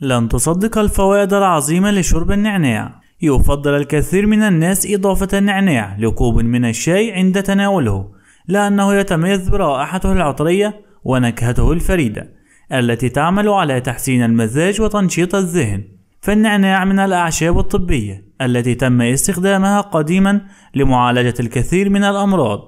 لن تصدق الفوائد العظيمة لشرب النعناع يفضل الكثير من الناس إضافة النعناع لكوب من الشاي عند تناوله لأنه يتميز برائحته العطرية ونكهته الفريدة التي تعمل على تحسين المزاج وتنشيط الذهن فالنعناع من الأعشاب الطبية التي تم استخدامها قديما لمعالجة الكثير من الأمراض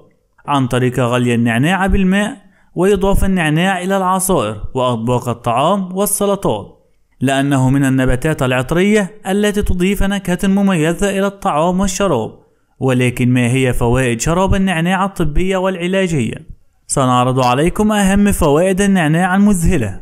عن طريق غلي النعناع بالماء وإضافة النعناع إلى العصائر وأطباق الطعام والسلطات لأنه من النباتات العطرية التي تضيف نكهة مميزة إلى الطعام والشراب ولكن ما هي فوائد شراب النعناع الطبية والعلاجية؟ سنعرض عليكم أهم فوائد النعناع المذهلة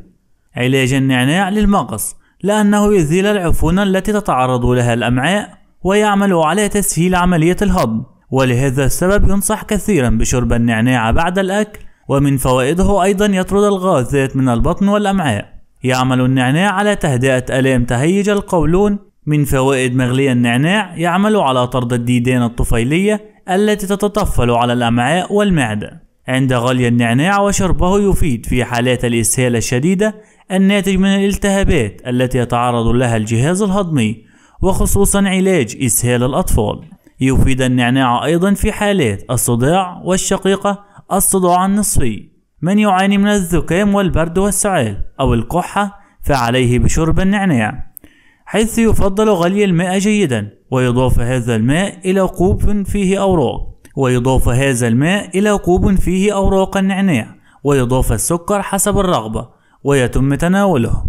علاج النعناع للمغص لأنه يزيل العفونة التي تتعرض لها الأمعاء ويعمل على تسهيل عملية الهضم ولهذا السبب ينصح كثيرا بشرب النعناع بعد الأكل ومن فوائده أيضا يطرد الغازات من البطن والأمعاء يعمل النعناع على تهدئة آلام تهيج القولون من فوائد مغلي النعناع يعمل على طرد الديدان الطفيلية التي تتطفل على الأمعاء والمعدة عند غلي النعناع وشربه يفيد في حالات الإسهال الشديدة الناتج من الالتهابات التي يتعرض لها الجهاز الهضمي وخصوصا علاج إسهال الأطفال يفيد النعناع أيضا في حالات الصداع والشقيقة الصداع النصفي من يعاني من الزكام والبرد والسعال أو الكحة فعليه بشرب النعناع حيث يفضل غلي الماء جيدا ويضاف هذا الماء إلى كوب فيه أوراق ويضاف هذا الماء إلى كوب فيه أوراق النعناع ويضاف السكر حسب الرغبة ويتم تناوله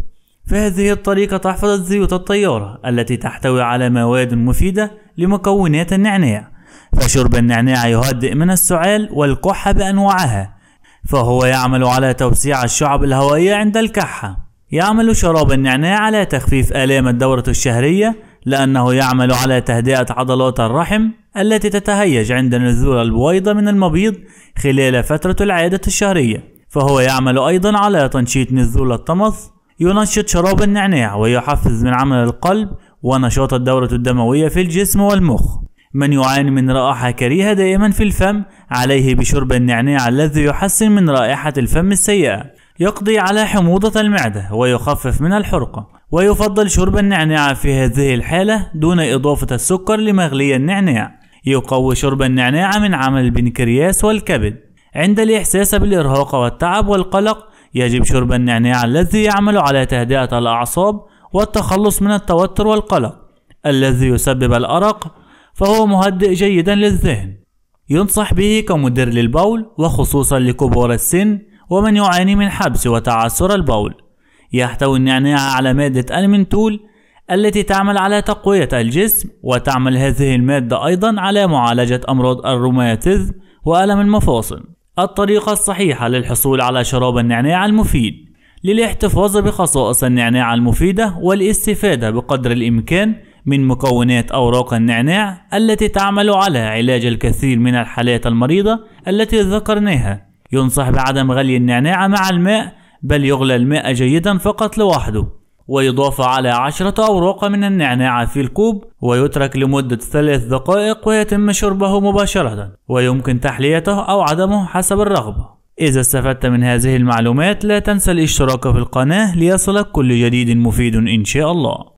فهذه الطريقة تحفظ الزيوت الطيارة التي تحتوي على مواد مفيدة لمكونات النعناع فشرب النعناع يهدئ من السعال والكحة بأنواعها فهو يعمل على توسيع الشعب الهوائية عند الكحة يعمل شراب النعناع على تخفيف آلام الدورة الشهرية لأنه يعمل على تهدئة عضلات الرحم التي تتهيج عند نزول البويضة من المبيض خلال فترة العادة الشهرية فهو يعمل أيضا على تنشيط نزول الطمث ينشط شراب النعناع ويحفز من عمل القلب ونشاط الدورة الدموية في الجسم والمخ من يعاني من رائحة كريهة دائما في الفم عليه بشرب النعناع الذي يحسن من رائحة الفم السيئة يقضي على حموضة المعدة ويخفف من الحرقة ويفضل شرب النعناع في هذه الحالة دون إضافة السكر لمغلي النعناع يقوي شرب النعناع من عمل البنكرياس والكبد عند الإحساس بالإرهاق والتعب والقلق يجب شرب النعناع الذي يعمل على تهدئة الأعصاب والتخلص من التوتر والقلق الذي يسبب الأرق فهو مهدئ جيدا للذهن ينصح به كمدر للبول وخصوصا لكبار السن ومن يعاني من حبس وتعثر البول يحتوي النعناع على مادة المنتول التي تعمل على تقوية الجسم وتعمل هذه المادة أيضا على معالجة أمراض الروماتيزم وألم المفاصل الطريقة الصحيحة للحصول على شراب النعناع المفيد للاحتفاظ بخصائص النعناع المفيدة والاستفادة بقدر الإمكان من مكونات أوراق النعناع التي تعمل على علاج الكثير من الحالات المريضة التي ذكرناها ينصح بعدم غلي النعناع مع الماء بل يغلى الماء جيدا فقط لوحده ويضاف على عشرة أوراق من النعناع في الكوب ويترك لمدة ثلاث دقائق ويتم شربه مباشرة ويمكن تحليته أو عدمه حسب الرغبة إذا استفدت من هذه المعلومات لا تنسى الاشتراك في القناة ليصلك كل جديد مفيد إن شاء الله